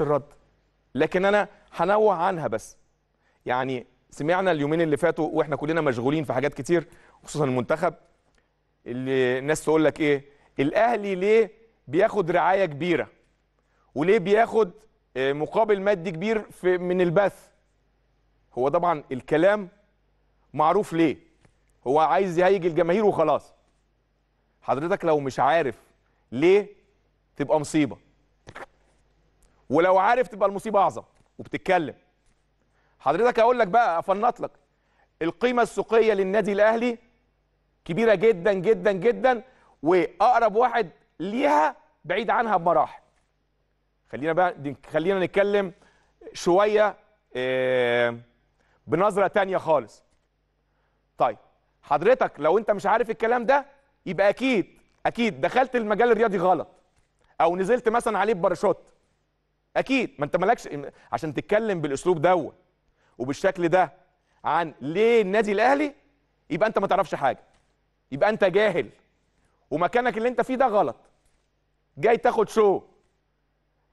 الرد لكن انا هنوع عنها بس يعني سمعنا اليومين اللي فاتوا واحنا كلنا مشغولين في حاجات كتير خصوصا المنتخب اللي الناس تقول لك ايه الاهلي ليه بياخد رعايه كبيره وليه بياخد آه، مقابل مادي كبير في من البث هو طبعا الكلام معروف ليه هو عايز يهيج الجماهير وخلاص حضرتك لو مش عارف ليه تبقى مصيبه ولو عارف تبقى المصيبه اعظم وبتتكلم حضرتك اقول لك بقى افنط لك القيمه السوقيه للنادي الاهلي كبيره جدا جدا جدا واقرب واحد ليها بعيد عنها بمراحل خلينا بقى خلينا نتكلم شويه آه، بنظره تانية خالص طيب حضرتك لو انت مش عارف الكلام ده يبقى اكيد اكيد دخلت المجال الرياضي غلط او نزلت مثلا عليه بباراشوت اكيد ما انت مالكش عشان تتكلم بالاسلوب دوت وبالشكل ده عن ليه النادي الاهلي يبقى انت ما تعرفش حاجه يبقى انت جاهل ومكانك اللي انت فيه ده غلط جاي تاخد شو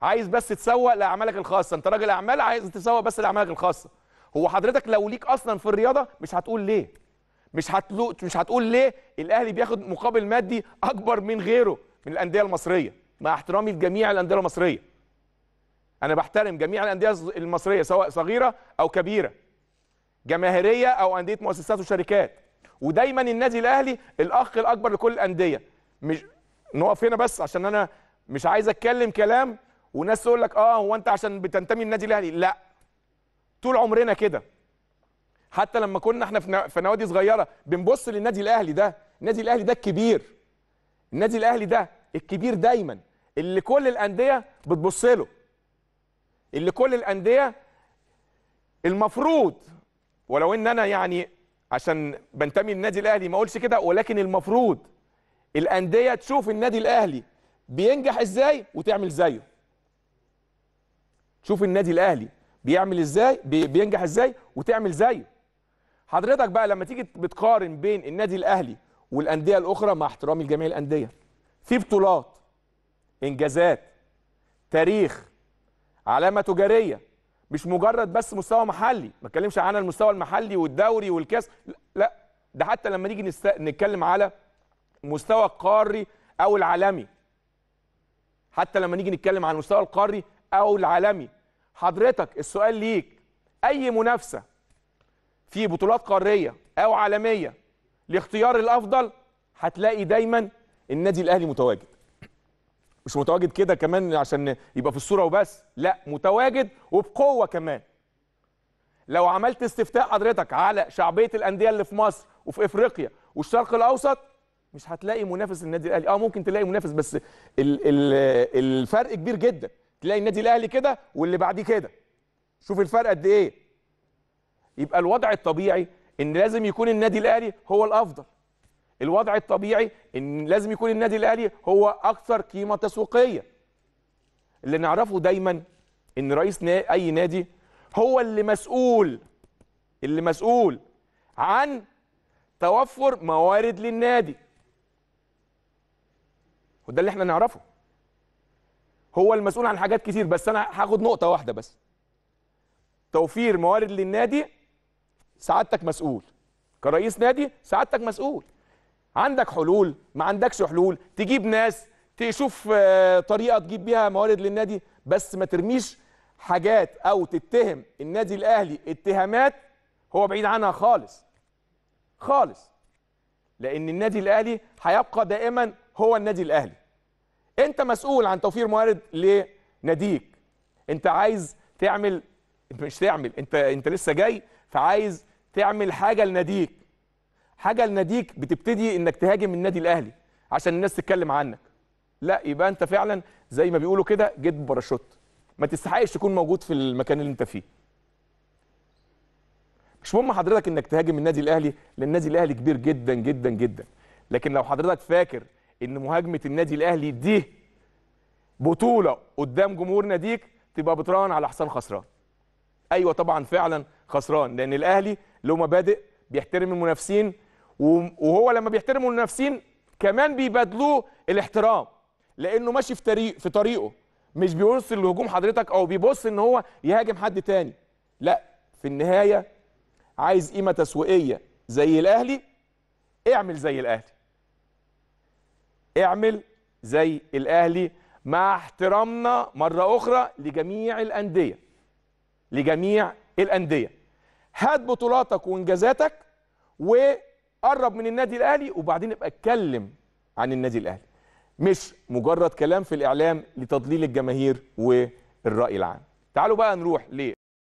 عايز بس تسوق لاعمالك الخاصه انت راجل اعمال عايز تسوق بس لاعمالك الخاصه هو حضرتك لو ليك اصلا في الرياضه مش هتقول ليه مش هتلو... مش هتقول ليه الاهلي بياخد مقابل مادي اكبر من غيره من الانديه المصريه مع احترامي لجميع الانديه المصريه انا بحترم جميع الانديه المصريه سواء صغيره او كبيره جماهيريه او انديه مؤسسات وشركات ودايما النادي الاهلي الاخ الاكبر لكل الانديه مش نقف هنا بس عشان انا مش عايز اتكلم كلام وناس تقول لك اه هو انت عشان بتنتمي للنادي الاهلي لا طول عمرنا كده حتى لما كنا احنا في نوادي صغيره بنبص للنادي الاهلي ده النادي الاهلي ده الكبير النادي الاهلي ده الكبير دايما اللي كل الانديه بتبص له اللي كل الانديه المفروض ولو ان انا يعني عشان بنتمي للنادي الاهلي ما اقولش كده ولكن المفروض الانديه تشوف النادي الاهلي بينجح ازاي وتعمل زيه تشوف النادي الاهلي بيعمل ازاي بينجح ازاي وتعمل زيه حضرتك بقى لما تيجي بتقارن بين النادي الاهلي والانديه الاخرى مع احترامي لجميع الانديه في بطولات انجازات تاريخ علامه تجاريه مش مجرد بس مستوى محلي ما اتكلمش عن المستوى المحلي والدوري والكاس لا ده حتى لما نيجي نتكلم على مستوى القاري او العالمي حتى لما نيجي نتكلم عن المستوى القاري او العالمي حضرتك السؤال ليك اي منافسه في بطولات قاريه او عالميه لاختيار الافضل هتلاقي دايما النادي الاهلي متواجد مش متواجد كده كمان عشان يبقى في الصوره وبس لا متواجد وبقوه كمان لو عملت استفتاء حضرتك على شعبيه الانديه اللي في مصر وفي افريقيا والشرق الاوسط مش هتلاقي منافس النادي الاهلي اه ممكن تلاقي منافس بس الـ الـ الفرق كبير جدا تلاقي النادي الاهلي كده واللي بعديه كده شوف الفرق قد ايه يبقى الوضع الطبيعي ان لازم يكون النادي الاهلي هو الافضل الوضع الطبيعي ان لازم يكون النادي الاهلي هو اكثر قيمه تسويقيه اللي نعرفه دايما ان رئيس اي نادي هو اللي مسؤول اللي مسؤول عن توفر موارد للنادي وده اللي احنا نعرفه هو المسؤول عن حاجات كتير بس انا هاخد نقطه واحده بس توفير موارد للنادي سعادتك مسؤول كرئيس نادي سعادتك مسؤول عندك حلول ما عندكش حلول تجيب ناس تشوف آه، طريقه تجيب بيها موارد للنادي بس ما ترميش حاجات او تتهم النادي الاهلي اتهامات هو بعيد عنها خالص خالص لان النادي الاهلي هيبقى دائما هو النادي الاهلي انت مسؤول عن توفير موارد لناديك انت عايز تعمل مش تعمل انت انت لسه جاي فعايز تعمل حاجه لناديك حاجه لناديك بتبتدي انك تهاجم النادي الاهلي عشان الناس تتكلم عنك لا يبقى انت فعلا زي ما بيقولوا كده جيت بباراشوت ما تستحقش تكون موجود في المكان اللي انت فيه مش مهم حضرتك انك تهاجم النادي الاهلي لان النادي الاهلي كبير جدا جدا جدا لكن لو حضرتك فاكر ان مهاجمه النادي الاهلي دي بطوله قدام جمهور ناديك تبقى بتراهن على حسام خسران ايوه طبعا فعلا خسران لان الاهلي له مبادئ بيحترم المنافسين وهو لما بيحترموا المنافسين كمان بيبادلوه الاحترام لانه ماشي في طريق في طريقه مش بيبص لهجوم حضرتك او بيبص ان هو يهاجم حد تاني لا في النهايه عايز قيمه تسويقيه زي الاهلي اعمل زي الاهلي اعمل زي الاهلي مع احترامنا مره اخرى لجميع الانديه لجميع الانديه هات بطولاتك وانجازاتك و قرب من النادي الاهلي وبعدين ابقى اتكلم عن النادي الاهلي مش مجرد كلام في الاعلام لتضليل الجماهير والراي العام تعالوا بقى نروح ليه